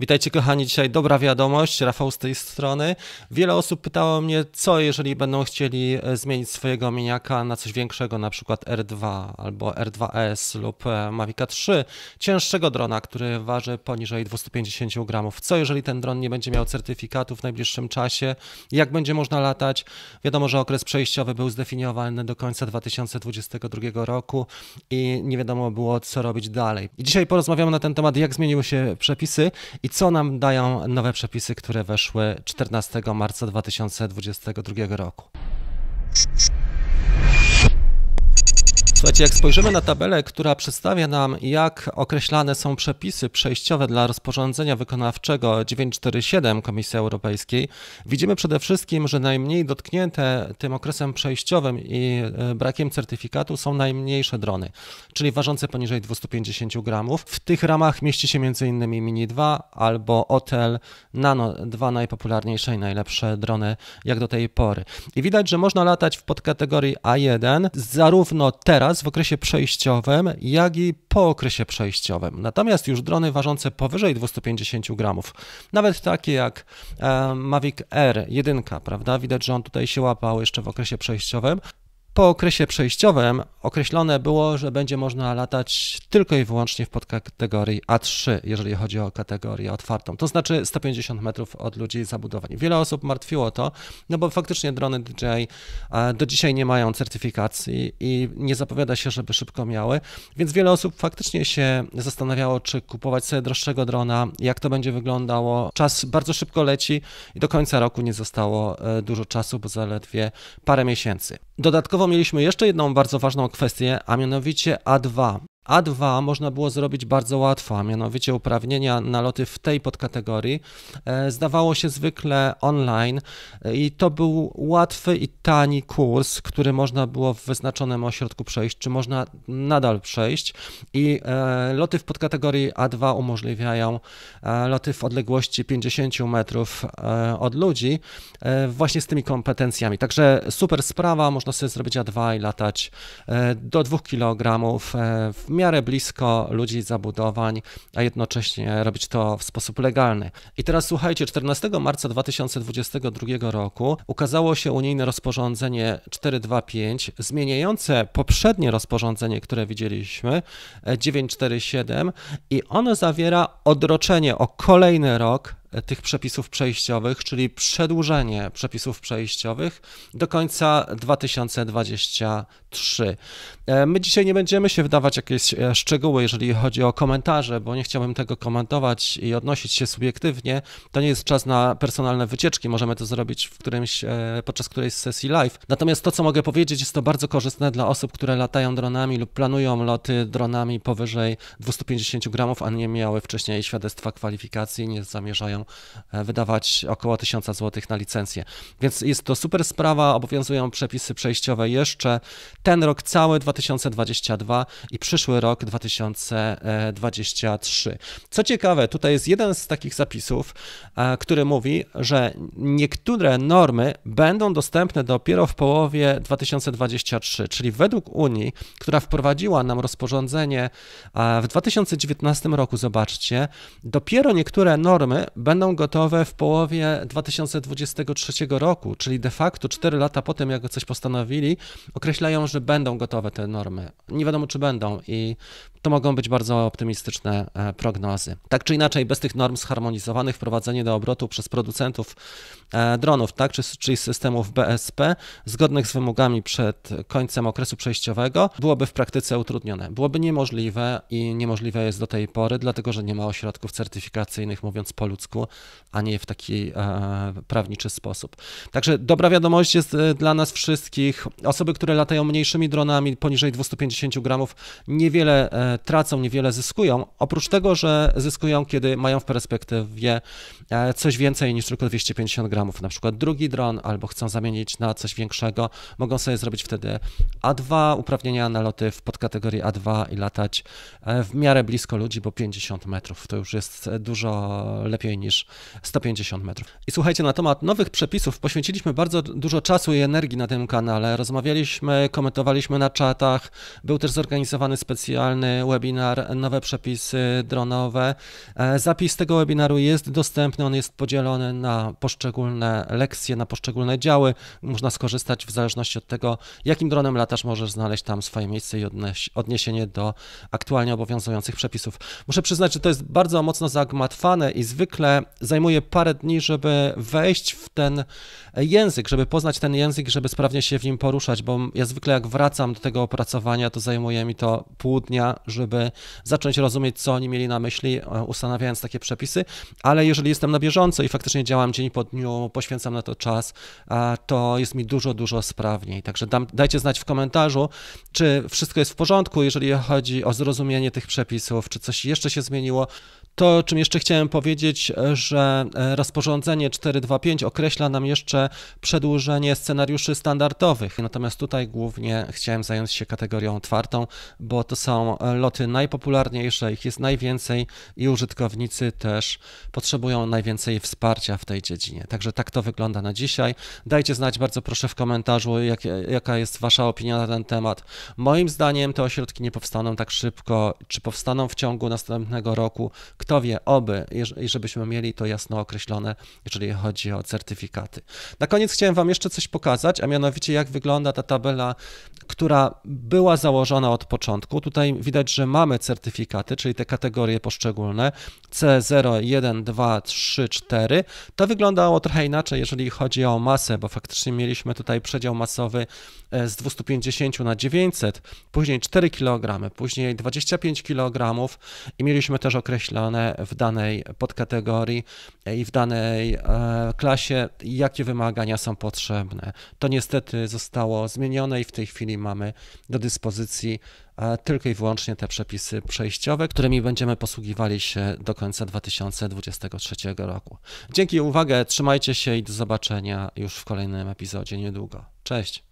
Witajcie kochani, dzisiaj dobra wiadomość, Rafał z tej strony. Wiele osób pytało mnie, co jeżeli będą chcieli e, zmienić swojego miniaka na coś większego, na przykład R2 albo R2S lub e, Mavica 3, cięższego drona, który waży poniżej 250 gramów. Co jeżeli ten dron nie będzie miał certyfikatu w najbliższym czasie, jak będzie można latać? Wiadomo, że okres przejściowy był zdefiniowany do końca 2022 roku i nie wiadomo było, co robić dalej. I dzisiaj porozmawiamy na ten temat, jak zmieniły się przepisy i co nam dają nowe przepisy, które weszły 14 marca 2022 roku? Słuchajcie, jak spojrzymy na tabelę, która przedstawia nam, jak określane są przepisy przejściowe dla rozporządzenia wykonawczego 947 Komisji Europejskiej, widzimy przede wszystkim, że najmniej dotknięte tym okresem przejściowym i e, brakiem certyfikatu są najmniejsze drony, czyli ważące poniżej 250 gramów. W tych ramach mieści się m.in. Mini 2 albo OTL Nano, dwa najpopularniejsze i najlepsze drony jak do tej pory. I widać, że można latać w podkategorii A1 zarówno teraz, w okresie przejściowym, jak i po okresie przejściowym. Natomiast już drony ważące powyżej 250 gramów, nawet takie jak e, Mavic R1, prawda, widać, że on tutaj się łapał jeszcze w okresie przejściowym, po okresie przejściowym określone było, że będzie można latać tylko i wyłącznie w podkategorii A3, jeżeli chodzi o kategorię otwartą, to znaczy 150 metrów od ludzi zabudowań. Wiele osób martwiło to, no bo faktycznie drony DJI e, do dzisiaj nie mają certyfikacji i nie zapowiada się, żeby szybko miały, więc wiele osób faktycznie się zastanawiało, czy kupować sobie droższego drona, jak to będzie wyglądało. Czas bardzo szybko leci i do końca roku nie zostało e, dużo czasu, bo zaledwie parę miesięcy. Dodatkowo mieliśmy jeszcze jedną bardzo ważną kwestię, a mianowicie A2. A2 można było zrobić bardzo łatwo, a mianowicie uprawnienia na loty w tej podkategorii e, zdawało się zwykle online e, i to był łatwy i tani kurs, który można było w wyznaczonym ośrodku przejść, czy można nadal przejść i e, loty w podkategorii A2 umożliwiają loty w odległości 50 metrów od ludzi właśnie z tymi kompetencjami. Także super sprawa, można sobie zrobić A2 i latać do 2 kg w miarę blisko ludzi zabudowań, a jednocześnie robić to w sposób legalny. I teraz słuchajcie, 14 marca 2022 roku ukazało się unijne rozporządzenie 425 zmieniające poprzednie rozporządzenie, które widzieliśmy 947 e, i ono zawiera odroczenie o kolejny rok tych przepisów przejściowych, czyli przedłużenie przepisów przejściowych do końca 2023. E, my dzisiaj nie będziemy się wdawać jakieś e, szczegóły, jeżeli chodzi o komentarze, bo nie chciałbym tego komentować i odnosić się subiektywnie. To nie jest czas na personalne wycieczki, możemy to zrobić w którymś, e, podczas którejś sesji live. Natomiast to, co mogę powiedzieć, jest to bardzo korzystne dla osób, które latają dronami lub planują loty dronami powyżej 250 gramów, a nie miały wcześniej świadectwa kwalifikacji, nie zamierzają E, wydawać około 1000 zł na licencję. Więc jest to super sprawa, obowiązują przepisy przejściowe jeszcze ten rok cały 2022 i przyszły rok 2023. Co ciekawe, tutaj jest jeden z takich zapisów, e, który mówi, że niektóre normy będą dostępne dopiero w połowie 2023, czyli według Unii, która wprowadziła nam rozporządzenie e, w 2019 roku, zobaczcie, dopiero niektóre normy będą gotowe w połowie 2023 roku, czyli de facto 4 lata po tym, jak coś postanowili, określają, że będą gotowe te normy. Nie wiadomo, czy będą i to mogą być bardzo optymistyczne e, prognozy. Tak czy inaczej, bez tych norm zharmonizowanych wprowadzenie do obrotu przez producentów e, dronów, tak, czyli systemów BSP, zgodnych z wymogami przed końcem okresu przejściowego, byłoby w praktyce utrudnione. Byłoby niemożliwe i niemożliwe jest do tej pory, dlatego że nie ma ośrodków certyfikacyjnych, mówiąc po ludzku, a nie w taki e, prawniczy sposób. Także dobra wiadomość jest e, dla nas wszystkich. Osoby, które latają mniejszymi dronami, poniżej 250 gramów, niewiele e, tracą, niewiele zyskują. Oprócz tego, że zyskują, kiedy mają w perspektywie e, coś więcej niż tylko 250 gramów, na przykład drugi dron, albo chcą zamienić na coś większego, mogą sobie zrobić wtedy A2, uprawnienia na loty w podkategorii A2 i latać e, w miarę blisko ludzi, bo 50 metrów to już jest dużo lepiej niż 150 metrów. I słuchajcie, na temat nowych przepisów poświęciliśmy bardzo dużo czasu i energii na tym kanale. Rozmawialiśmy, komentowaliśmy na czatach, był też zorganizowany specjalny webinar Nowe przepisy dronowe. E, zapis tego webinaru jest dostępny, on jest podzielony na poszczególne lekcje, na poszczególne działy. Można skorzystać w zależności od tego, jakim dronem latasz, możesz znaleźć tam swoje miejsce i odniesienie do aktualnie obowiązujących przepisów. Muszę przyznać, że to jest bardzo mocno zagmatwane i zwykle zajmuje parę dni, żeby wejść w ten język, żeby poznać ten język, żeby sprawnie się w nim poruszać, bo ja zwykle jak wracam do tego opracowania, to zajmuje mi to pół dnia, żeby zacząć rozumieć, co oni mieli na myśli, e, ustanawiając takie przepisy, ale jeżeli jestem na bieżąco i faktycznie działam dzień po dniu, poświęcam na to czas, to jest mi dużo, dużo sprawniej. Także dam, dajcie znać w komentarzu, czy wszystko jest w porządku, jeżeli chodzi o zrozumienie tych przepisów, czy coś jeszcze się zmieniło. To, czym jeszcze chciałem powiedzieć, e, że e, rozporządzenie 425 określa nam jeszcze przedłużenie scenariuszy standardowych. Natomiast tutaj głównie chciałem zająć się kategorią otwartą, bo to są loty najpopularniejsze, ich jest najwięcej i użytkownicy też potrzebują najwięcej wsparcia w tej dziedzinie. Także tak to wygląda na dzisiaj. Dajcie znać bardzo proszę w komentarzu, jak, jaka jest Wasza opinia na ten temat. Moim zdaniem te ośrodki nie powstaną tak szybko, czy powstaną w ciągu następnego roku. Kto wie, oby i żebyśmy mieli to jasno określone, jeżeli chodzi o certyfikaty. Na koniec chciałem Wam jeszcze coś pokazać, a mianowicie jak wygląda ta tabela, która była założona od początku. Tutaj widać że mamy certyfikaty, czyli te kategorie poszczególne C0, 1, 2, 3, 4. To wyglądało trochę inaczej, jeżeli chodzi o masę, bo faktycznie mieliśmy tutaj przedział masowy e, z 250 na 900, później 4 kg, później 25 kg i mieliśmy też określone w danej podkategorii e, i w danej e, klasie, jakie wymagania są potrzebne. To niestety zostało zmienione i w tej chwili mamy do dyspozycji tylko i wyłącznie te przepisy przejściowe, którymi będziemy posługiwali się do końca 2023 roku. Dzięki uwagę, trzymajcie się i do zobaczenia już w kolejnym epizodzie niedługo. Cześć!